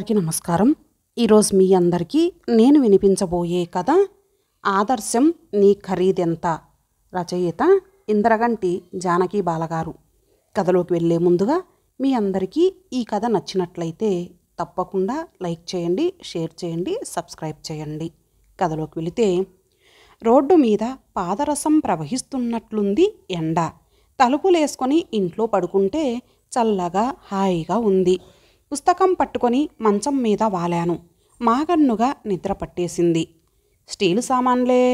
అందరికీ నమస్కారం ఈరోజు మీ అందరికీ నేను వినిపించబోయే కథ ఆదర్శం నీ ఖరీదెంత రచయిత ఇంద్రగంటి జానకి బాలగారు కథలోకి వెళ్ళే ముందుగా మీ అందరికీ ఈ కథ నచ్చినట్లయితే తప్పకుండా లైక్ చేయండి షేర్ చేయండి సబ్స్క్రైబ్ చేయండి కథలోకి వెళితే రోడ్డు మీద పాదరసం ప్రవహిస్తున్నట్లుంది ఎండ తలుపులేసుకొని ఇంట్లో పడుకుంటే చల్లగా హాయిగా ఉంది పుస్తకం పట్టుకొని మంచం మీద వాలాను మాగన్నుగా నిద్ర పట్టేసింది స్టీలు సామాన్లే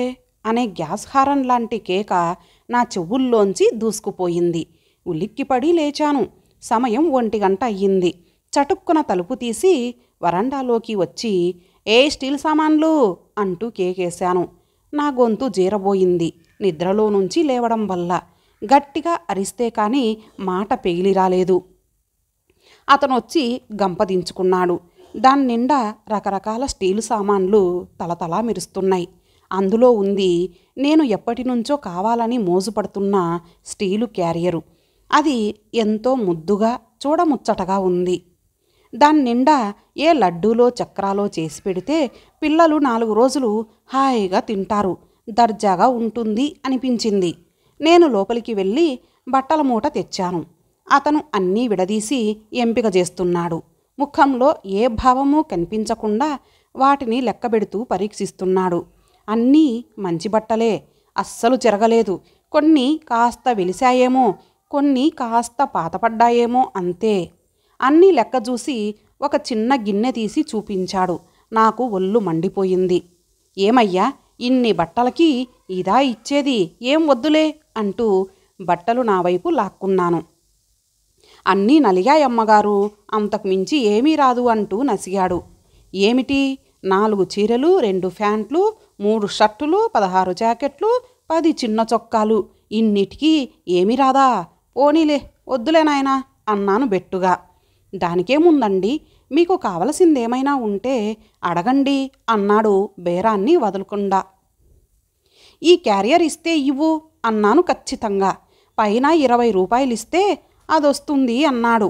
అనే గ్యాస్ హారం లాంటి కేక నా చెవుల్లోంచి దూసుకుపోయింది ఉలిక్కిపడి లేచాను సమయం ఒంటి గంట అయ్యింది చటుక్కున తలుపు తీసి వరండాలోకి వచ్చి ఏ స్టీల్ సామాన్లు అంటూ కేకేశాను నా గొంతు జీరబోయింది నిద్రలో నుంచి లేవడం వల్ల గట్టిగా అరిస్తే కానీ మాట పేలిరాలేదు రాలేదు అతను వచ్చి గంపదించుకున్నాడు దాని నిండా రకరకాల స్టీలు సామాన్లు తలతలా మెరుస్తున్నాయి అందులో ఉంది నేను ఎప్పటి నుంచో కావాలని మోజుపడుతున్న స్టీలు క్యారియరు అది ఎంతో ముద్దుగా చూడముచ్చటగా ఉంది దాని నిండా ఏ లడ్డూలో చక్రాలో చేసి పెడితే పిల్లలు నాలుగు రోజులు హాయిగా తింటారు దర్జాగా ఉంటుంది అనిపించింది నేను లోపలికి వెళ్ళి బట్టల మూట తెచ్చాను అతను అన్నీ విడదీసి ఎంపిక చేస్తున్నాడు ముఖంలో ఏ భావమూ కనిపించకుండా వాటిని లెక్కబెడుతూ పరీక్షిస్తున్నాడు అన్నీ మంచి బట్టలే అస్సలు చెరగలేదు కొన్ని కాస్త వెలిశాయేమో కొన్ని కాస్త పాతపడ్డాయేమో అంతే అన్నీ లెక్క చూసి ఒక చిన్న గిన్నె తీసి చూపించాడు నాకు ఒళ్ళు మండిపోయింది ఏమయ్యా ఇన్ని బట్టలకి ఇదా ఇచ్చేది ఏం వద్దులే అంటూ బట్టలు నా వైపు లాక్కున్నాను అన్నీ నలిగాయమ్మగారు అంతకు మించి ఏమీ రాదు అంటూ నసిగాడు ఏమిటి నాలుగు చీరలు రెండు ఫ్యాంట్లు మూడు షర్టులు పదహారు జాకెట్లు పది చిన్న చొక్కాలు ఇన్నిటికీ ఏమి రాదా పోనీలే వద్దులే నాయనా అన్నాను బెట్టుగా దానికేముందండి మీకు కావలసిందేమైనా ఉంటే అడగండి అన్నాడు బేరాన్ని వదలకుండా ఈ క్యారియర్ ఇస్తే ఇవ్వు అన్నాను ఖచ్చితంగా పైన ఇరవై రూపాయలు ఇస్తే అది వస్తుంది అన్నాడు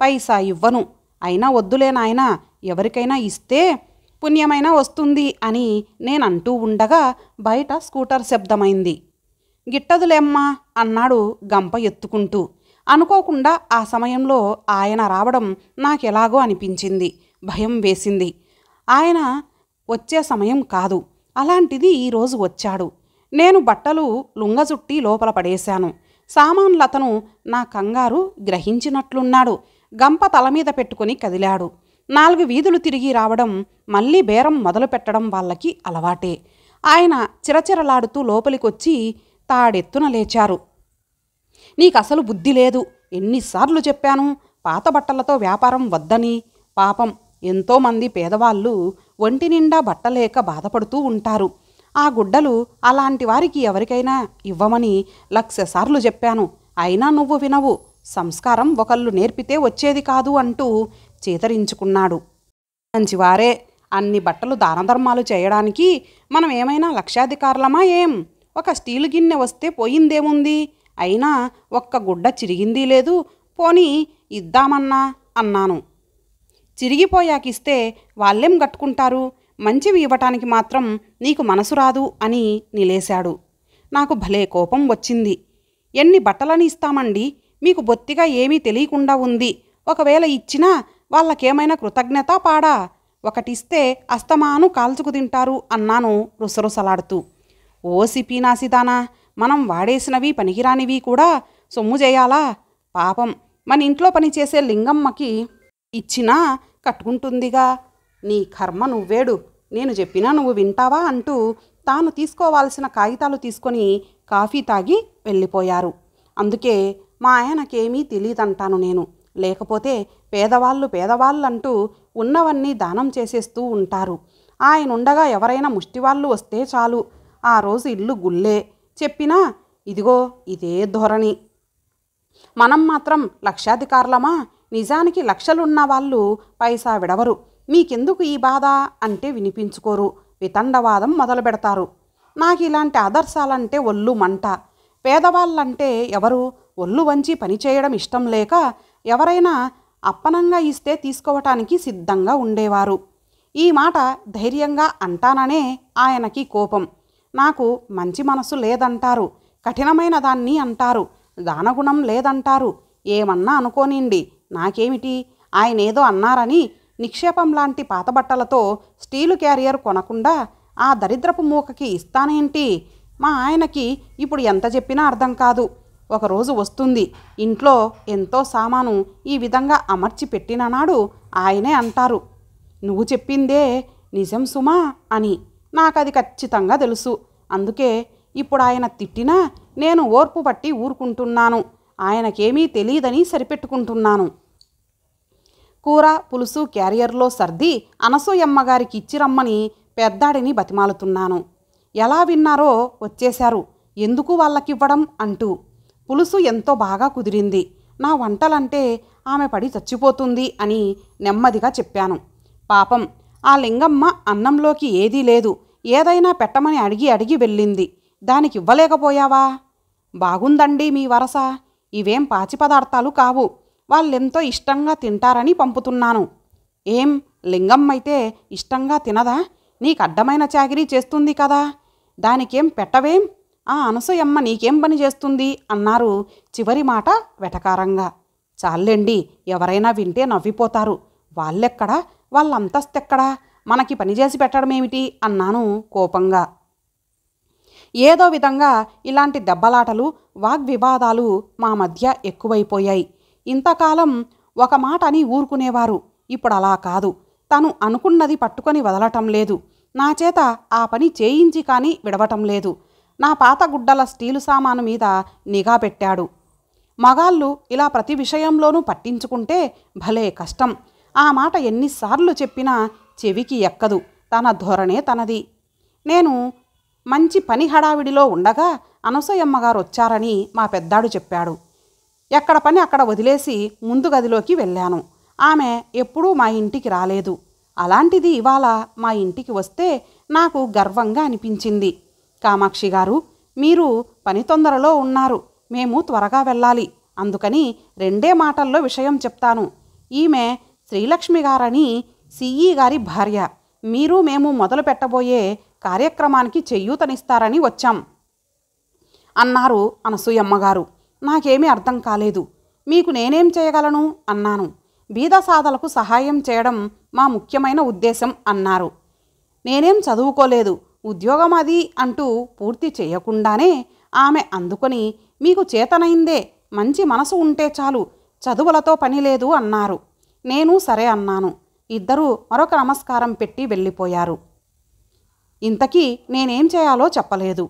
పైసా ఇవ్వను అయినా వద్దులే నాయనా ఎవరికైనా ఇస్తే పుణ్యమైనా వస్తుంది అని నేనంటూ ఉండగా బయట స్కూటర్ శబ్దమైంది గిట్టదులేమ్మా అన్నాడు గంప ఎత్తుకుంటూ అనుకోకుండా ఆ సమయంలో ఆయన రావడం నాకెలాగో అనిపించింది భయం వేసింది ఆయన వచ్చే సమయం కాదు అలాంటిది ఈరోజు వచ్చాడు నేను బట్టలు లుంగజుట్టి లోపల పడేశాను సామాన్లతను నా కంగారు గ్రహించినట్లున్నాడు గంప తల మీద పెట్టుకుని కదిలాడు నాలుగు వీధులు తిరిగి రావడం మళ్ళీ బేరం మొదలు పెట్టడం వాళ్ళకి అలవాటే ఆయన చిరచిరలాడుతూ లోపలికొచ్చి తాడెత్తున లేచారు నీకసలు బుద్ధి లేదు ఎన్నిసార్లు చెప్పాను పాత బట్టలతో వ్యాపారం వద్దని పాపం ఎంతోమంది పేదవాళ్ళు ఒంటి నిండా బట్టలేక బాధపడుతూ ఉంటారు ఆ గుడ్డలు అలాంటి వారికి ఎవరికైనా ఇవ్వమని లక్షసార్లు చెప్పాను అయినా నువ్వు వినవు సంస్కారం ఒకళ్ళు నేర్పితే వచ్చేది కాదు అంటూ చేతరించుకున్నాడు మంచివారే అన్ని బట్టలు దానధర్మాలు చేయడానికి మనం ఏమైనా లక్షాధికారులమా ఏం ఒక స్టీలు గిన్నె వస్తే పోయిందేముంది అయినా ఒక్క గుడ్డ చిరిగింది లేదు పోనీ ఇద్దామన్నా అన్నాను చిరిగిపోయాకిస్తే వాళ్ళేం కట్టుకుంటారు మంచివి ఇవ్వటానికి మాత్రం నీకు మనసు రాదు అని నిలేశాడు నాకు భలే కోపం వచ్చింది ఎన్ని బట్టలని ఇస్తామండి మీకు బొత్తిగా ఏమీ తెలియకుండా ఉంది ఒకవేళ ఇచ్చినా వాళ్ళకేమైనా కృతజ్ఞత పాడా ఒకటిస్తే అస్తమాను కాల్చుకు తింటారు అన్నాను రుసరుసలాడుతూ ఓసిపి నాసిదానా మనం వాడేసినవి పనికిరానివి కూడా సొమ్ము చేయాలా పాపం మన ఇంట్లో పనిచేసే లింగమ్మకి ఇచ్చినా కట్టుకుంటుందిగా నీ కర్మ నువ్వేడు నేను చెప్పినా నువ్వు వింటావా అంటూ తాను తీసుకోవాల్సిన కాగితాలు తీసుకొని కాఫీ తాగి వెళ్ళిపోయారు అందుకే మా ఆయనకేమీ తెలియదంటాను నేను లేకపోతే పేదవాళ్ళు పేదవాళ్ళంటూ ఉన్నవన్నీ దానం చేసేస్తూ ఉంటారు ఆయన ఉండగా ఎవరైనా ముష్టివాళ్ళు వస్తే చాలు ఆ రోజు ఇల్లు గుల్లే చెప్పినా ఇదిగో ఇదే ధోరణి మనం మాత్రం లక్షాధికారులమా నిజానికి లక్షలున్న వాళ్ళు పైసా విడవరు మీకెందుకు ఈ బాధ అంటే వినిపించుకోరు వితండవాదం మొదలు పెడతారు నాకు ఇలాంటి ఆదర్శాలంటే ఒళ్ళు మంట పేదవాళ్ళంటే ఎవరు ఒళ్ళు వంచి పనిచేయడం ఇష్టం లేక ఎవరైనా అప్పనంగా ఇస్తే తీసుకోవటానికి సిద్ధంగా ఉండేవారు ఈ మాట ధైర్యంగా అంటాననే ఆయనకి కోపం నాకు మంచి మనసు లేదంటారు కఠినమైన దాన్ని అంటారు దానగుణం లేదంటారు ఏమన్నా అనుకోనిండి నాకేమిటి ఆయనేదో అన్నారని నిక్షేపం లాంటి పాత బట్టలతో స్టీలు క్యారియర్ కొనకుండా ఆ దరిద్రపు మూకకి ఇస్తానేంటి మా ఆయనకి ఇప్పుడు ఎంత చెప్పినా అర్థం కాదు ఒకరోజు వస్తుంది ఇంట్లో ఎంతో సామాను ఈ విధంగా అమర్చి పెట్టిననాడు ఆయనే అంటారు నువ్వు చెప్పిందే నిజం సుమా అని నాకది ఖచ్చితంగా తెలుసు అందుకే ఇప్పుడు ఆయన తిట్టినా నేను ఓర్పు పట్టి ఊరుకుంటున్నాను ఆయనకేమీ తెలియదని సరిపెట్టుకుంటున్నాను కూర పులుసు క్యారియర్లో సర్ది అనసూయమ్మగారికి ఇచ్చి రమ్మని పెద్దాడిని బతిమాలుతున్నాను ఎలా విన్నారో వచ్చేశారు ఎందుకు వాళ్ళకివ్వడం అంటూ పులుసు ఎంతో బాగా కుదిరింది నా వంటలంటే ఆమె పడి చచ్చిపోతుంది అని నెమ్మదిగా చెప్పాను పాపం ఆ లింగమ్మ అన్నంలోకి ఏదీ లేదు ఏదైనా పెట్టమని అడిగి అడిగి వెళ్ళింది దానికి ఇవ్వలేకపోయావా బాగుందండి మీ వరస ఇవేం పాచి పదార్థాలు కావు వాళ్ళెంతో ఇష్టంగా తింటారని పంపుతున్నాను ఏం లింగం అయితే ఇష్టంగా తినదా నీకు అడ్డమైన చాకిరీ చేస్తుంది కదా దానికేం పెట్టవేం ఆ అనసూయమ్మ నీకేం పని చేస్తుంది అన్నారు చివరి మాట వెటకారంగా చాలండి ఎవరైనా వింటే నవ్విపోతారు వాళ్ళెక్కడా వాళ్ళ అంతస్తెక్కడా మనకి పనిచేసి పెట్టడమేమిటి అన్నాను కోపంగా ఏదో విధంగా ఇలాంటి దెబ్బలాటలు వాగ్వివాదాలు మా మధ్య ఎక్కువైపోయాయి ఇంతకాలం ఒక మాట అని ఊరుకునేవారు ఇప్పుడు అలా కాదు తను అనుకున్నది పట్టుకొని వదలటం లేదు నా చేత ఆ పని చేయించి కానీ విడవటం లేదు నా పాత గుడ్డల స్టీలు సామాను మీద నిఘా పెట్టాడు మగాళ్ళు ఇలా ప్రతి విషయంలోనూ పట్టించుకుంటే భలే కష్టం ఆ మాట ఎన్నిసార్లు చెప్పినా చెవికి ఎక్కదు తన ధోరణే తనది నేను మంచి పని హడావిడిలో ఉండగా అనసూయమ్మగారు వచ్చారని మా పెద్దాడు చెప్పాడు ఎక్కడ పని అక్కడ వదిలేసి ముందు గదిలోకి వెళ్ళాను ఆమె ఎప్పుడూ మా ఇంటికి రాలేదు అలాంటిది ఇవాళ మా ఇంటికి వస్తే నాకు గర్వంగా అనిపించింది కామాక్షి గారు మీరు పని తొందరలో ఉన్నారు మేము త్వరగా వెళ్ళాలి అందుకని రెండే మాటల్లో విషయం చెప్తాను ఈమె శ్రీలక్ష్మి గారని సిఈ గారి భార్య మీరు మేము మొదలు పెట్టబోయే కార్యక్రమానికి చెయ్యూతనిస్తారని వచ్చాం అన్నారు అనసూయమ్మగారు నాకేమీ అర్థం కాలేదు మీకు నేనేం చేయగలను అన్నాను బీదసాదలకు సహాయం చేయడం మా ముఖ్యమైన ఉద్దేశం అన్నారు నేనేం చదువుకోలేదు ఉద్యోగం అది అంటూ పూర్తి చేయకుండానే ఆమె అందుకొని మీకు చేతనైందే మంచి మనసు ఉంటే చాలు చదువులతో పని లేదు అన్నారు నేను సరే అన్నాను ఇద్దరూ మరొక నమస్కారం పెట్టి వెళ్ళిపోయారు ఇంతకీ నేనేం చేయాలో చెప్పలేదు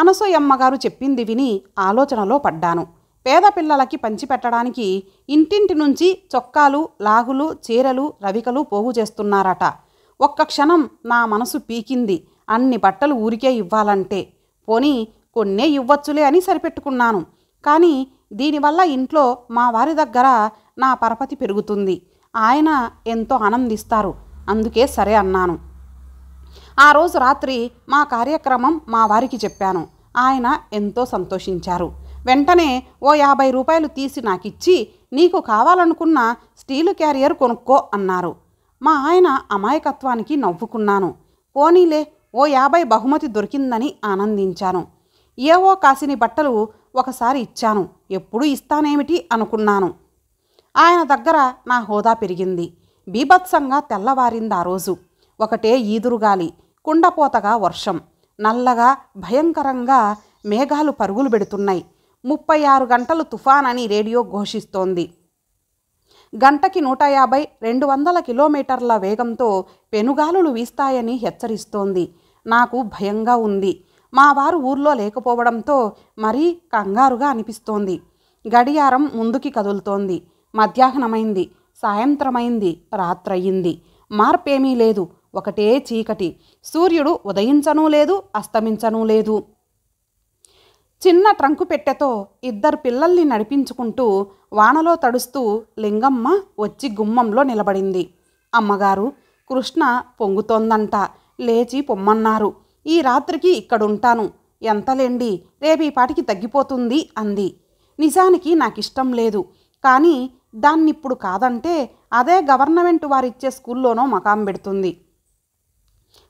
అనసూయమ్మగారు చెప్పింది విని ఆలోచనలో పడ్డాను పేద పిల్లలకి పంచిపెట్టడానికి ఇంటింటి నుంచి చొక్కాలు లాగులు చీరలు రవికలు పోగు చేస్తున్నారట ఒక్క క్షణం నా మనసు పీకింది అన్ని బట్టలు ఊరికే ఇవ్వాలంటే పోనీ కొన్నే ఇవ్వచ్చులే అని సరిపెట్టుకున్నాను కానీ దీనివల్ల ఇంట్లో మా వారి దగ్గర నా పరపతి పెరుగుతుంది ఆయన ఎంతో ఆనందిస్తారు అందుకే సరే అన్నాను ఆ రోజు రాత్రి మా కార్యక్రమం మా వారికి చెప్పాను ఆయన ఎంతో సంతోషించారు వెంటనే ఓ యాభై రూపాయలు తీసి నాకిచ్చి నీకు కావాలనుకున్న స్టీలు క్యారియర్ కొనుక్కో అన్నారు మా ఆయన అమాయకత్వానికి నవ్వుకున్నాను పోనీలే ఓ యాభై బహుమతి దొరికిందని ఆనందించాను ఏవో కాసిని బట్టలు ఒకసారి ఇచ్చాను ఎప్పుడు ఇస్తానేమిటి అనుకున్నాను ఆయన దగ్గర నా హోదా పెరిగింది బీభత్సంగా తెల్లవారింది ఆ రోజు ఒకటే ఈదురుగాలి కుండపోతగా వర్షం నల్లగా భయంకరంగా మేఘాలు పరుగులు పెడుతున్నాయి ముప్పై ఆరు గంటలు తుఫాన్ అని రేడియో ఘోషిస్తోంది గంటకి నూట యాభై రెండు వందల కిలోమీటర్ల వేగంతో పెనుగాలులు వీస్తాయని హెచ్చరిస్తోంది నాకు భయంగా ఉంది మా వారు ఊర్లో లేకపోవడంతో మరీ కంగారుగా అనిపిస్తోంది గడియారం ముందుకి కదులుతోంది మధ్యాహ్నమైంది సాయంత్రమైంది రాత్రయింది మార్పేమీ లేదు ఒకటే చీకటి సూర్యుడు ఉదయించనూ లేదు అస్తమించనూ లేదు చిన్న ట్రంకు పెట్టెతో ఇద్దరు పిల్లల్ని నడిపించుకుంటూ వానలో తడుస్తూ లింగమ్మ వచ్చి గుమ్మంలో నిలబడింది అమ్మగారు కృష్ణ పొంగుతోందంట లేచి పొమ్మన్నారు ఈ రాత్రికి ఇక్కడుంటాను ఎంతలేండి రేపీపాటికి తగ్గిపోతుంది అంది నిజానికి నాకిష్టం లేదు కానీ దాన్నిప్పుడు కాదంటే అదే గవర్నమెంట్ వారిచ్చే స్కూల్లోనో మకాం పెడుతుంది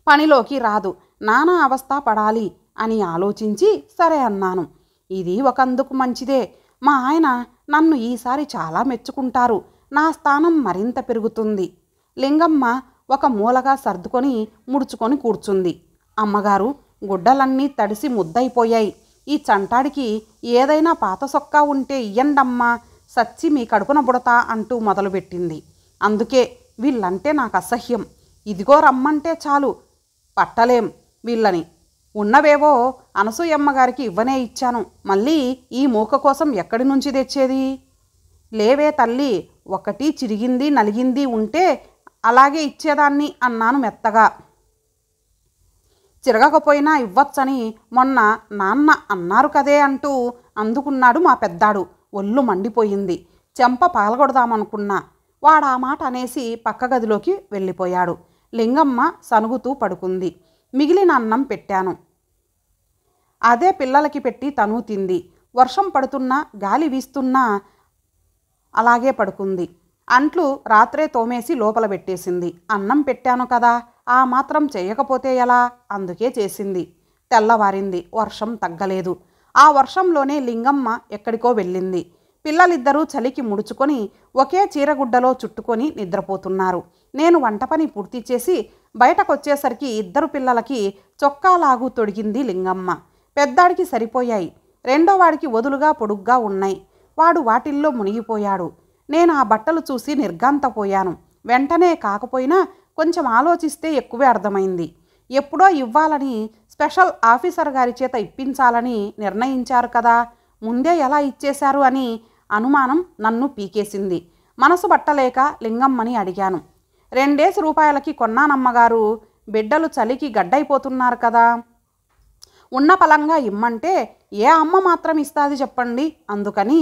పనిలోకి రాదు నానా అవస్థ పడాలి అని ఆలోచించి సరే అన్నాను ఇది ఒకందుకు మంచిదే మా ఆయన నన్ను ఈసారి చాలా మెచ్చుకుంటారు నా స్థానం మరింత పెరుగుతుంది లింగమ్మ ఒక మూలగా సర్దుకొని ముడుచుకొని కూర్చుంది అమ్మగారు గుడ్డలన్నీ తడిసి ముద్దయిపోయాయి ఈ చంటాడికి ఏదైనా పాత సొక్కా ఉంటే ఇయ్యండమ్మా సచ్చి మీ కడుపున బుడతా అంటూ మొదలుపెట్టింది అందుకే వీళ్ళంటే నాకు అసహ్యం ఇదిగో రమ్మంటే చాలు పట్టలేం వీళ్ళని ఉన్నవేవో అనసూయమ్మగారికి ఇవ్వనే ఇచ్చాను మళ్ళీ ఈ మూక కోసం ఎక్కడి నుంచి తెచ్చేది లేవే తల్లి ఒకటి చిరిగింది నలిగింది ఉంటే అలాగే ఇచ్చేదాన్ని అన్నాను మెత్తగా చిరగకపోయినా ఇవ్వచ్చని మొన్న నాన్న అన్నారు కదే అంటూ అందుకున్నాడు మా పెద్దాడు ఒళ్ళు మండిపోయింది చెంప పాలగొడదామనుకున్నా వాడు ఆ మాట అనేసి పక్క గదిలోకి వెళ్ళిపోయాడు లింగమ్మ సనుగుతూ పడుకుంది మిగిలిన అన్నం పెట్టాను అదే పిల్లలకి పెట్టి తను తింది వర్షం పడుతున్నా గాలి వీస్తున్నా అలాగే పడుకుంది అంట్లు రాత్రే తోమేసి లోపల పెట్టేసింది అన్నం పెట్టాను కదా ఆ మాత్రం చేయకపోతే ఎలా అందుకే చేసింది తెల్లవారింది వర్షం తగ్గలేదు ఆ వర్షంలోనే లింగమ్మ ఎక్కడికో వెళ్ళింది పిల్లలిద్దరూ చలికి ముడుచుకొని ఒకే చీరగుడ్డలో చుట్టుకొని నిద్రపోతున్నారు నేను వంట పని పూర్తి చేసి బయటకొచ్చేసరికి ఇద్దరు పిల్లలకి చొక్కాలాగు తొడిగింది లింగమ్మ పెద్దాడికి సరిపోయాయి రెండో వాడికి వదులుగా పొడుగ్గా ఉన్నాయి వాడు వాటిల్లో మునిగిపోయాడు నేను ఆ బట్టలు చూసి నిర్గాంతపోయాను వెంటనే కాకపోయినా కొంచెం ఆలోచిస్తే ఎక్కువే అర్థమైంది ఎప్పుడో ఇవ్వాలని స్పెషల్ ఆఫీసర్ గారి చేత ఇప్పించాలని నిర్ణయించారు కదా ముందే ఎలా ఇచ్చేశారు అని అనుమానం నన్ను పీకేసింది మనసు పట్టలేక లింగమ్మని అడిగాను రెండేసి రూపాయలకి కొన్నానమ్మగారు బిడ్డలు చలికి గడ్డైపోతున్నారు కదా ఉన్న పలంగా ఇమ్మంటే ఏ అమ్మ మాత్రం ఇస్తాది చెప్పండి అందుకని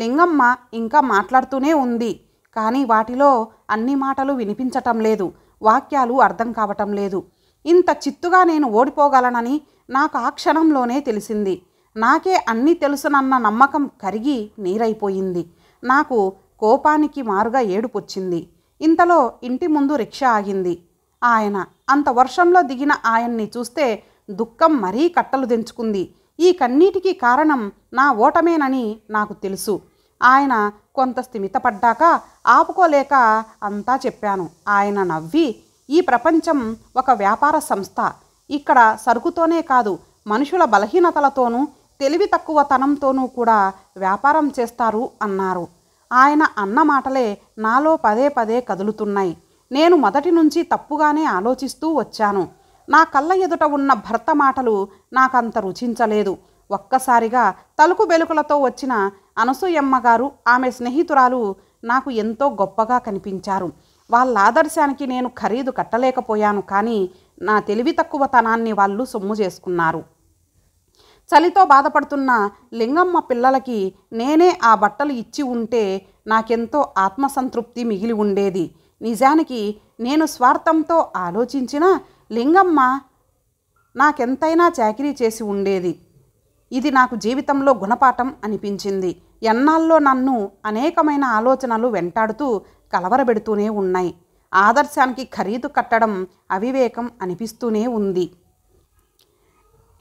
లింగమ్మ ఇంకా మాట్లాడుతూనే ఉంది కానీ వాటిలో అన్ని మాటలు వినిపించటం లేదు వాక్యాలు అర్థం కావటం లేదు ఇంత చిత్తుగా నేను ఓడిపోగలనని నాకు ఆ క్షణంలోనే తెలిసింది నాకే అన్నీ తెలుసునన్న నమ్మకం కరిగి నీరైపోయింది నాకు కోపానికి మారుగా ఏడుపొచ్చింది ఇంతలో ఇంటి ముందు రిక్షా ఆగింది ఆయన అంత వర్షంలో దిగిన ఆయన్ని చూస్తే దుఃఖం మరీ కట్టలు తెంచుకుంది ఈ కన్నీటికి కారణం నా ఓటమేనని నాకు తెలుసు ఆయన కొంత స్థిమితపడ్డాక ఆపుకోలేక అంతా చెప్పాను ఆయన నవ్వి ఈ ప్రపంచం ఒక వ్యాపార సంస్థ ఇక్కడ సరుకుతోనే కాదు మనుషుల బలహీనతలతోనూ తెలివి తక్కువ తనంతోనూ కూడా వ్యాపారం చేస్తారు అన్నారు ఆయన అన్న మాటలే నాలో పదే పదే కదులుతున్నాయి నేను మొదటి నుంచి తప్పుగానే ఆలోచిస్తూ వచ్చాను నా కళ్ళ ఎదుట ఉన్న భర్త మాటలు నాకంత రుచించలేదు ఒక్కసారిగా తలుకు బెలుకలతో వచ్చిన అనసూయమ్మగారు ఆమె స్నేహితురాలు నాకు ఎంతో గొప్పగా కనిపించారు వాళ్ళ ఆదర్శానికి నేను ఖరీదు కట్టలేకపోయాను కానీ నా తెలివి తక్కువతనాన్ని వాళ్ళు సొమ్ము చేసుకున్నారు చలితో బాధపడుతున్న లింగమ్మ పిల్లలకి నేనే ఆ బట్టలు ఇచ్చి ఉంటే నాకెంతో ఆత్మసంతృప్తి మిగిలి ఉండేది నిజానికి నేను స్వార్థంతో ఆలోచించిన లింగమ్మ నాకెంతైనా చాకరీ చేసి ఉండేది ఇది నాకు జీవితంలో గుణపాఠం అనిపించింది ఎన్నాల్లో నన్ను అనేకమైన ఆలోచనలు వెంటాడుతూ కలవరబెడుతూనే ఉన్నాయి ఆదర్శానికి ఖరీదు కట్టడం అవివేకం అనిపిస్తూనే ఉంది